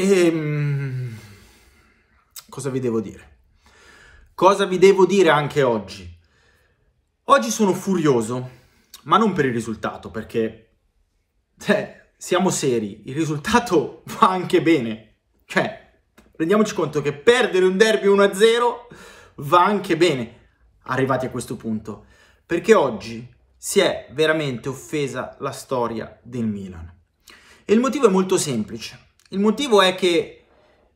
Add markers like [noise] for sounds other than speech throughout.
E ehm, cosa vi devo dire? Cosa vi devo dire anche oggi? Oggi sono furioso, ma non per il risultato, perché eh, siamo seri, il risultato [laughs] va anche bene. Cioè, rendiamoci conto che perdere un derby 1-0 va anche bene, arrivati a questo punto, perché oggi si è veramente offesa la storia del Milan. E il motivo è molto semplice il motivo è che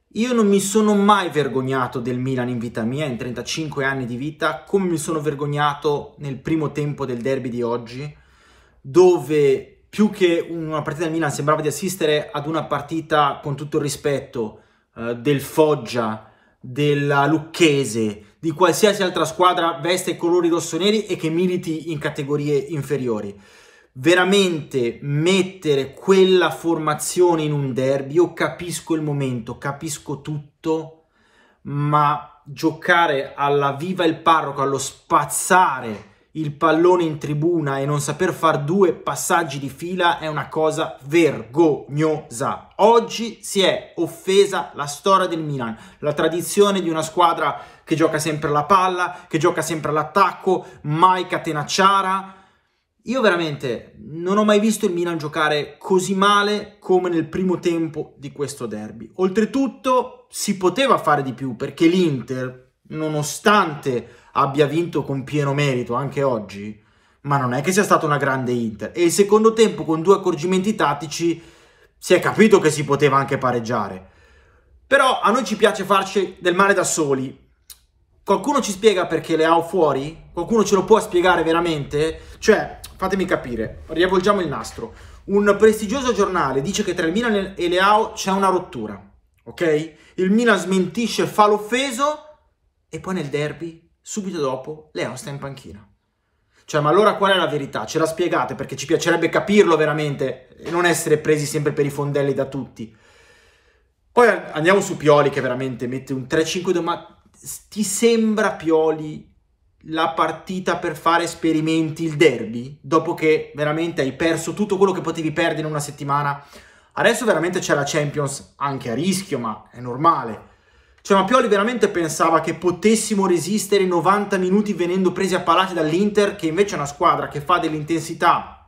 io non mi sono mai vergognato del Milan in vita mia, in 35 anni di vita, come mi sono vergognato nel primo tempo del derby di oggi, dove più che una partita del Milan sembrava di assistere ad una partita, con tutto il rispetto, eh, del Foggia, della Lucchese, di qualsiasi altra squadra veste colori rossoneri e che militi in categorie inferiori veramente mettere quella formazione in un derby, io capisco il momento, capisco tutto, ma giocare alla viva il parroco, allo spazzare il pallone in tribuna e non saper fare due passaggi di fila è una cosa vergognosa. Oggi si è offesa la storia del Milan, la tradizione di una squadra che gioca sempre la palla, che gioca sempre all'attacco, mai catenacciara, io veramente non ho mai visto il Milan giocare così male come nel primo tempo di questo derby. Oltretutto si poteva fare di più perché l'Inter, nonostante abbia vinto con pieno merito anche oggi, ma non è che sia stata una grande Inter. E il secondo tempo con due accorgimenti tattici si è capito che si poteva anche pareggiare. Però a noi ci piace farci del male da soli Qualcuno ci spiega perché le ha fuori? Qualcuno ce lo può spiegare veramente? Cioè, Fatemi capire, riavvolgiamo il nastro. Un prestigioso giornale dice che tra il Milan e Leao c'è una rottura, ok? Il Milan smentisce, fa l'offeso e poi nel derby, subito dopo, Leao sta in panchina. Cioè, ma allora qual è la verità? Ce la spiegate perché ci piacerebbe capirlo veramente e non essere presi sempre per i fondelli da tutti. Poi andiamo su Pioli che veramente mette un 3-5-2, ti sembra Pioli la partita per fare esperimenti, il derby, dopo che veramente hai perso tutto quello che potevi perdere in una settimana. Adesso veramente c'è la Champions anche a rischio, ma è normale. Cioè, ma Pioli veramente pensava che potessimo resistere 90 minuti venendo presi a palate dall'Inter, che invece è una squadra che fa dell'intensità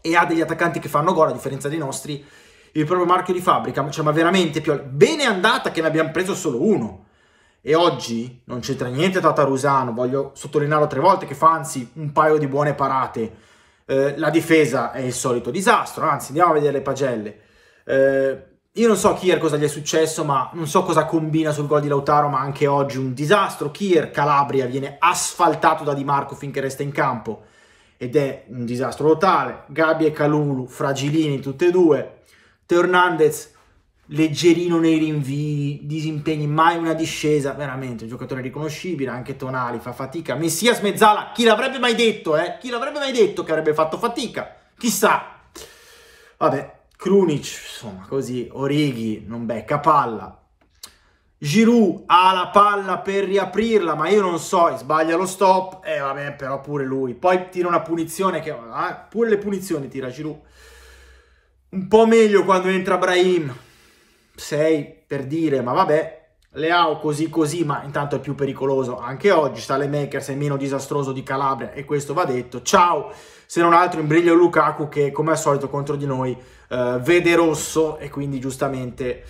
e ha degli attaccanti che fanno gol, a differenza dei nostri, il proprio marchio di fabbrica. Cioè, ma veramente Pioli... Bene andata che ne abbiamo preso solo uno e oggi non c'entra niente Tatarusano, voglio sottolinearlo tre volte che fa anzi un paio di buone parate. Eh, la difesa è il solito disastro, anzi andiamo a vedere le pagelle. Eh, io non so Kier cosa gli è successo, ma non so cosa combina sul gol di Lautaro, ma anche oggi un disastro. Kier Calabria viene asfaltato da Di Marco finché resta in campo ed è un disastro totale. Gabi e Calulu, fragilini tutte e due. Teo Hernandez leggerino nei rinvii, disimpegni, mai una discesa, veramente un giocatore riconoscibile, anche Tonali fa fatica, Messias Mezzala, chi l'avrebbe mai detto, eh? Chi l'avrebbe mai detto che avrebbe fatto fatica? Chissà. Vabbè, Krunic, insomma, così, Orighi non becca palla. Giroud ha la palla per riaprirla, ma io non so, sbaglia lo stop, eh, vabbè, però pure lui. Poi tira una punizione che... Eh, pure le punizioni tira Giroud. Un po' meglio quando entra Brahim, 6 per dire, ma vabbè, Leao così così, ma intanto è più pericoloso anche oggi. Makers è meno disastroso di Calabria e questo va detto. Ciao, se non altro in briglio Lukaku che come al solito contro di noi eh, vede rosso e quindi giustamente...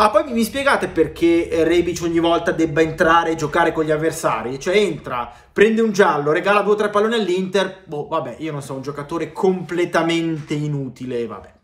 Ah, poi mi spiegate perché Rebic ogni volta debba entrare e giocare con gli avversari? Cioè entra, prende un giallo, regala due o tre palloni all'Inter. Boh, vabbè, io non sono un giocatore completamente inutile, vabbè.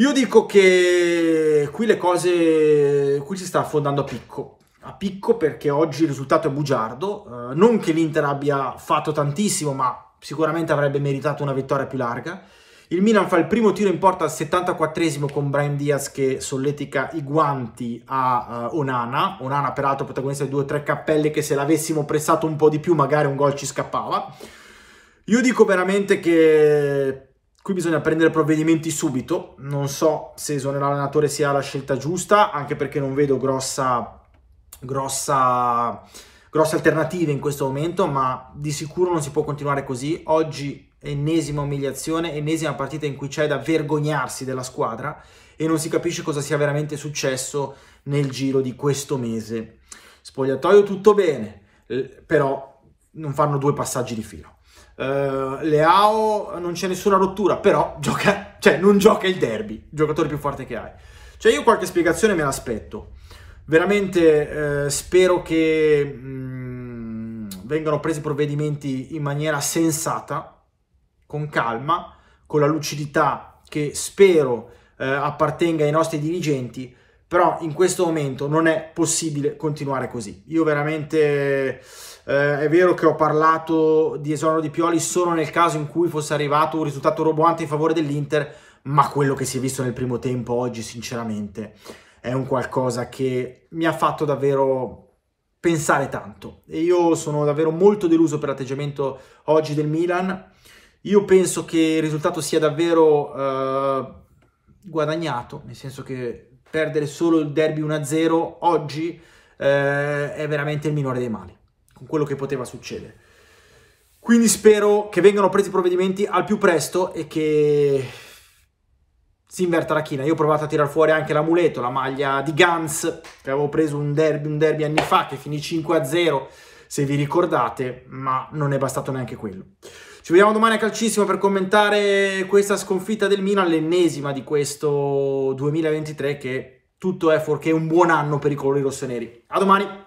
Io dico che qui le cose, qui si sta affondando a picco, a picco perché oggi il risultato è bugiardo, eh, non che l'Inter abbia fatto tantissimo ma sicuramente avrebbe meritato una vittoria più larga. Il Milan fa il primo tiro in porta al 74esimo con Brian Diaz che solletica i guanti a uh, Onana, Onana peraltro protagonista di due o tre cappelle che se l'avessimo pressato un po' di più magari un gol ci scappava. Io dico veramente che Qui bisogna prendere provvedimenti subito, non so se esonerare l'allenatore sia la scelta giusta, anche perché non vedo grossa, grossa, grosse alternative in questo momento, ma di sicuro non si può continuare così. Oggi ennesima umiliazione, ennesima partita in cui c'è da vergognarsi della squadra e non si capisce cosa sia veramente successo nel giro di questo mese. Spogliatoio tutto bene, però non fanno due passaggi di filo. Uh, Leao non c'è nessuna rottura, però gioca, cioè, non gioca il derby, il giocatore più forte che hai. Cioè io qualche spiegazione me l'aspetto. Veramente eh, spero che mh, mm, vengano presi provvedimenti in maniera sensata, con calma, con la lucidità che spero eh, appartenga ai nostri dirigenti, però in questo momento non è possibile continuare così. Io veramente eh, è vero che ho parlato di esonero di Pioli solo nel caso in cui fosse arrivato un risultato roboante in favore dell'Inter, ma quello che si è visto nel primo tempo oggi, sinceramente, è un qualcosa che mi ha fatto davvero pensare tanto e io sono davvero molto deluso per l'atteggiamento oggi del Milan. Io penso che il risultato sia davvero eh, guadagnato, nel senso che perdere solo il derby 1-0 oggi eh, è veramente il minore dei mali, con quello che poteva succedere. Quindi spero che vengano presi i provvedimenti al più presto e che si inverta la china. Io ho provato a tirar fuori anche l'amuleto, la maglia di Gans, che avevo preso un derby, un derby anni fa, che finì 5-0 se vi ricordate, ma non è bastato neanche quello. Ci vediamo domani a Calcissimo per commentare questa sconfitta del Milan, l'ennesima di questo 2023 che tutto è fuorché un buon anno per i colori rossoneri. A domani!